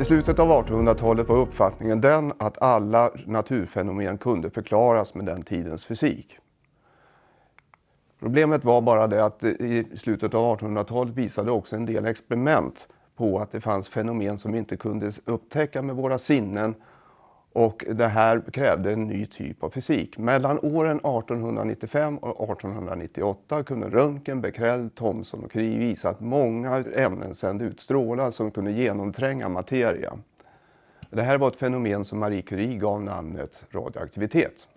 I slutet av 1800-talet var uppfattningen den att alla naturfenomen kunde förklaras med den tidens fysik. Problemet var bara det att i slutet av 1800-talet visade också en del experiment på att det fanns fenomen som vi inte kunde upptäcka med våra sinnen och det här krävde en ny typ av fysik. Mellan åren 1895 och 1898 kunde Röntgen, Becquerel, Thomson och Curie visa att många ämnen sände ut strålar som kunde genomtränga materia. Det här var ett fenomen som Marie Curie gav namnet radioaktivitet.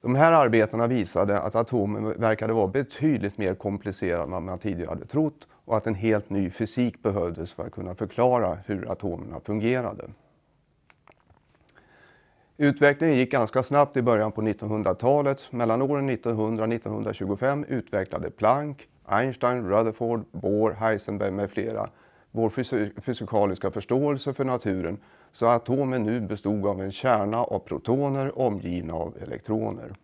De här arbetena visade att atomer verkade vara betydligt mer komplicerade än vad man tidigare hade trott och att en helt ny fysik behövdes för att kunna förklara hur atomerna fungerade. Utvecklingen gick ganska snabbt i början på 1900-talet. Mellan åren 1900 och 1925 utvecklade Planck, Einstein, Rutherford, Bohr, Heisenberg med flera vår fysikaliska förståelse för naturen så atomen nu bestod av en kärna av protoner omgivna av elektroner.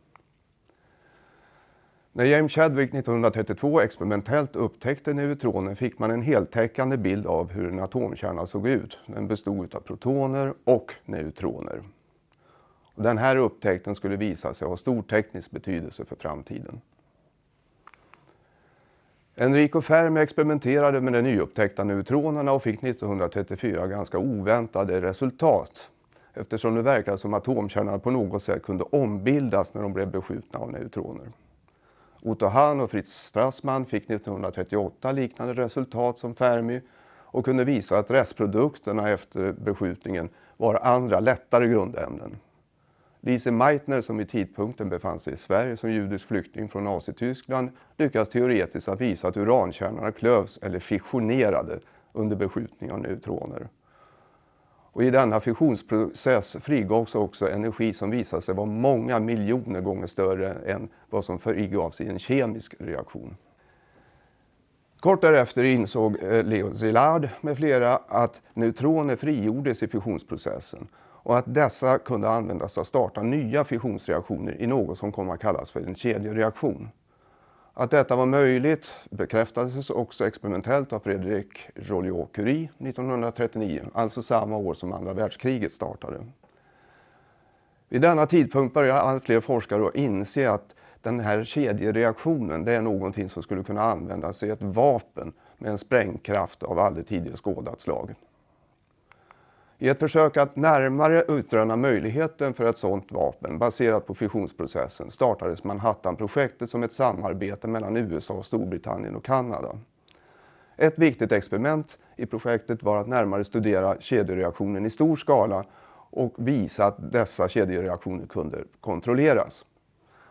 När James Chadwick 1932 experimentellt upptäckte neutronen fick man en heltäckande bild av hur en atomkärna såg ut. Den bestod av protoner och neutroner. Den här upptäckten skulle visa sig ha stor teknisk betydelse för framtiden. Enrico Fermi experimenterade med de nyupptäckta neutronerna och fick 1934 ganska oväntade resultat eftersom det verkade som atomkärnan på något sätt kunde ombildas när de blev beskjutna av neutroner. Otto Hahn och Fritz Strassmann fick 1938 liknande resultat som Fermi och kunde visa att restprodukterna efter beskjutningen var andra lättare grundämnen. Lise Meitner, som vid tidpunkten befann sig i Sverige som judisk flykting från Nazityskland, lyckades teoretiskt att visa att urankärnorna klövs eller fissionerade under beskjutning av neutroner. Och I denna fissionsprocess frigavs också energi som visade sig vara många miljoner gånger större än vad som frigavs i en kemisk reaktion. Kort därefter insåg eh, Leo Szilard med flera att neutroner frigjordes i fissionsprocessen och att dessa kunde användas att starta nya fissionsreaktioner i något som kom att kallas för en kedjereaktion. Att detta var möjligt bekräftades också experimentellt av Fredrik Joliot-Curie 1939, alltså samma år som andra världskriget startade. Vid denna tidpunkt börjar allt fler forskare att inse att den här kedjereaktionen det är någonting som skulle kunna användas i ett vapen med en sprängkraft av aldrig tidigare skådat slag. I ett försök att närmare utröna möjligheten för ett sådant vapen baserat på fissionsprocessen startades Manhattanprojektet som ett samarbete mellan USA, Storbritannien och Kanada. Ett viktigt experiment i projektet var att närmare studera kedjereaktionen i stor skala och visa att dessa kedjereaktioner kunde kontrolleras.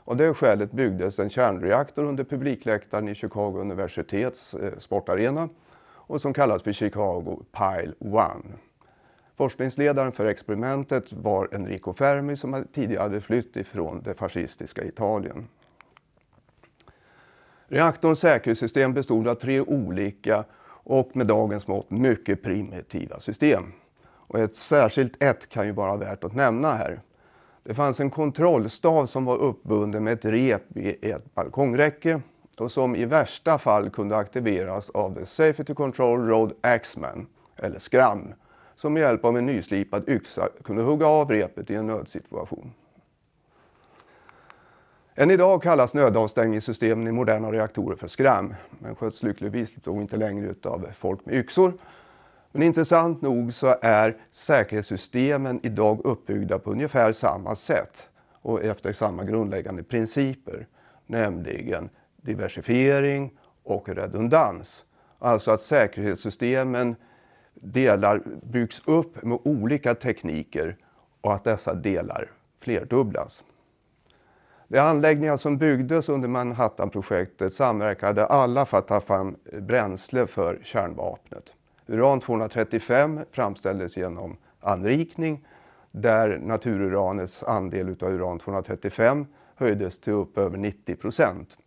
Av det skälet byggdes en kärnreaktor under publikläktaren i Chicago universitets eh, sportarena och som kallas för Chicago Pile one Forskningsledaren för experimentet var Enrico Fermi som tidigare hade flytt ifrån det fascistiska Italien. Reaktorns säkerhetssystem bestod av tre olika och med dagens mått mycket primitiva system. Och ett särskilt ett kan ju vara värt att nämna här. Det fanns en kontrollstav som var uppbunden med ett rep i ett balkongräcke och som i värsta fall kunde aktiveras av The Safety Control Road Axman, eller SCRAM, som med hjälp av en nyslipad yxa kunde hugga av repet i en nödsituation. Än idag kallas nödavstängningssystemen i moderna reaktorer för skram, men sköts lyckligtvis inte längre av folk med yxor. Men intressant nog så är säkerhetssystemen idag uppbyggda på ungefär samma sätt och efter samma grundläggande principer, nämligen diversifiering och redundans. Alltså att säkerhetssystemen delar byggs upp med olika tekniker och att dessa delar flerdubblas. De anläggningar som byggdes under Manhattanprojektet samverkade alla för att ta fram bränsle för kärnvapnet. Uran-235 framställdes genom anrikning där natururanets andel av uran-235 höjdes till upp över 90 procent.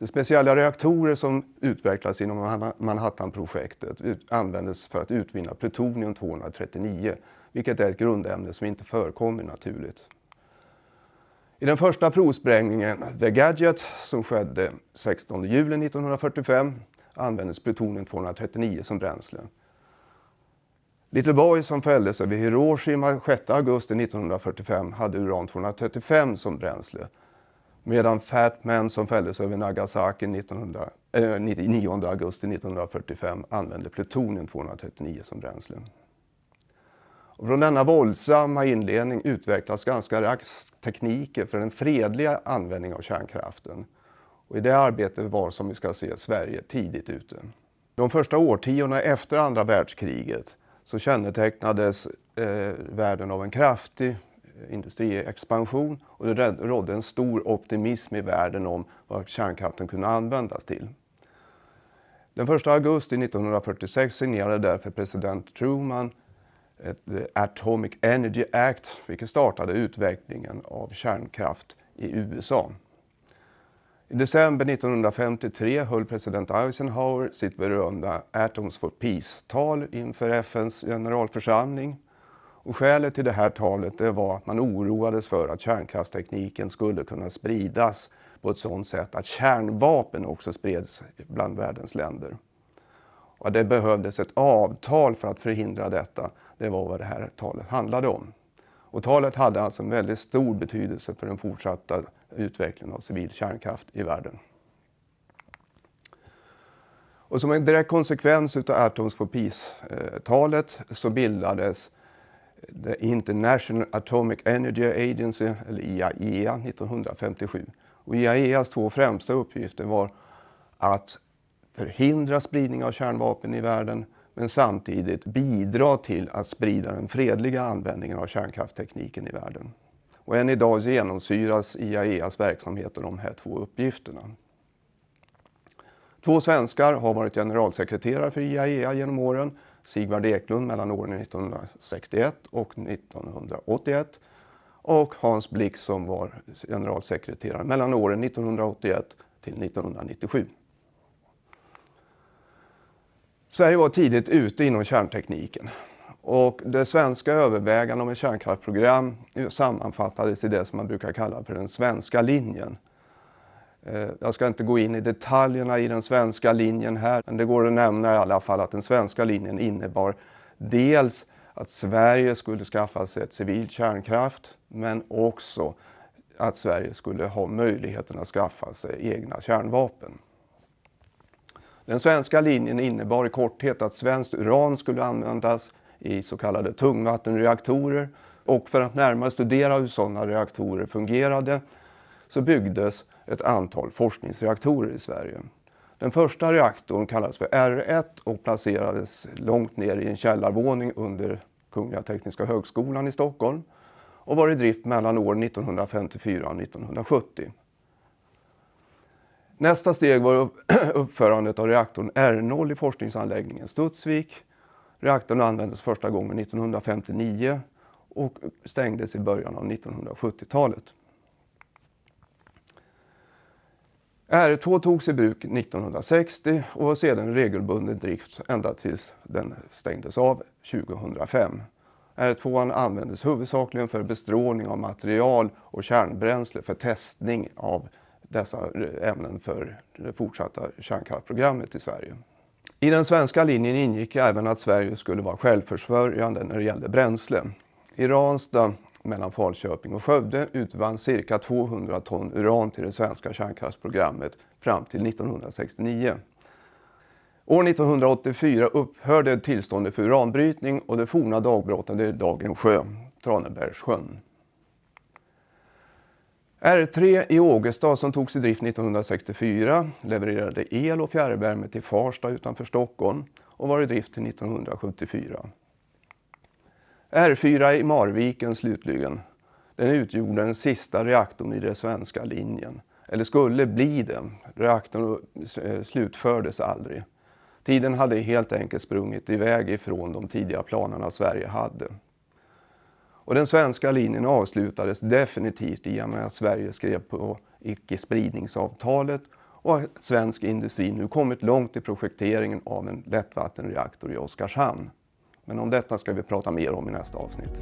De speciella reaktorer som utvecklades inom Manhattanprojektet användes för att utvinna plutonium-239, vilket är ett grundämne som inte förekommer naturligt. I den första provsprängningen, The Gadget, som skedde 16 juli 1945, användes plutonium-239 som bränsle. Little Boy som fälldes över Hiroshima 6 augusti 1945 hade uran-235 som bränsle Medan Fat Man som fälldes över Nagasaki 1900, äh, 9 augusti 1945 använde plutonium-239 som bränsle. Och från denna våldsamma inledning utvecklas ganska raskt tekniker för den fredliga användningen av kärnkraften. Och I det arbetet var, som vi ska se, Sverige tidigt ute. De första årtiondena efter andra världskriget så kännetecknades eh, världen av en kraftig industriexpansion och det rådde en stor optimism i världen om vad kärnkraften kunde användas till. Den 1 augusti 1946 signerade därför president Truman ett eh, Atomic Energy Act, vilket startade utvecklingen av kärnkraft i USA. I december 1953 höll president Eisenhower sitt berömda Atoms for Peace-tal inför FNs generalförsamling. Och skälet till det här talet det var att man oroades för att kärnkraftstekniken skulle kunna spridas på ett sådant sätt att kärnvapen också spreds bland världens länder. Och det behövdes ett avtal för att förhindra detta. Det var vad det här talet handlade om. Och talet hade alltså en väldigt stor betydelse för den fortsatta utvecklingen av civil kärnkraft i världen. Och som en direkt konsekvens av Atoms for Peace-talet eh, så bildades The International Atomic Energy Agency, eller IAEA, 1957. E Och IAEAs två främsta uppgifter var att förhindra spridning av kärnvapen i världen men samtidigt bidra till att sprida den fredliga användningen av kärnkrafttekniken i världen. Och än idag genomsyras IAEAs verksamhet av de här två uppgifterna. Två svenskar har varit generalsekreterare för IAEA e genom åren. Sigvard Eklund mellan åren 1961 och 1981 och Hans Blix som var generalsekreterare mellan åren 1981 till 1997. Sverige var tidigt ute inom kärntekniken och det svenska övervägandet om ett kärnkraftprogram sammanfattades i det som man brukar kalla för den svenska linjen. Eh, jag ska inte gå in i detaljerna i den svenska linjen här, men det går att nämna i alla fall att den svenska linjen innebar dels att Sverige skulle skaffa sig ett civil kärnkraft, men också att Sverige skulle ha möjligheten att skaffa sig egna kärnvapen. Den svenska linjen innebar i korthet att svenskt uran skulle användas i så kallade tungvattenreaktorer och för att närmare studera hur sådana reaktorer fungerade så byggdes ett antal forskningsreaktorer i Sverige. Den första reaktorn kallades för R1 och placerades långt ner i en källarvåning under Kungliga Tekniska Högskolan i Stockholm och var i drift mellan år 1954 och 1970. Nästa steg var uppförandet av reaktorn R0 i forskningsanläggningen Studsvik. Reaktorn användes första gången 1959 och stängdes i början av 1970-talet. R2 togs i bruk 1960 och var sedan regelbunden drift ända tills den stängdes av 2005. R2 användes huvudsakligen för bestrålning av material och kärnbränsle för testning av dessa ämnen för det fortsatta kärnkraftprogrammet i Sverige. I den svenska linjen ingick även att Sverige skulle vara självförsörjande när det gällde bränsle. I Ranstad mellan Falköping och Skövde utvann cirka 200 ton uran till det svenska kärnkraftsprogrammet fram till 1969. År 1984 upphörde tillståndet för uranbrytning och det forna dagbrottade dagen sjö, Tranebergssjön. R3 i Ågesta som togs i drift 1964 levererade el och fjärrvärme till Farsta utanför Stockholm och var i drift till 1974. R4 i Marviken slutligen. Den utgjorde den sista reaktorn i den svenska linjen. Eller skulle bli det. Reaktorn eh, slutfördes aldrig. Tiden hade helt enkelt sprungit iväg ifrån de tidiga planerna Sverige hade. Och den svenska linjen avslutades definitivt i och med att Sverige skrev på icke-spridningsavtalet och att svensk industri nu kommit långt i projekteringen av en lättvattenreaktor i Oskarshamn. Men om detta ska vi prata mer om i nästa avsnitt.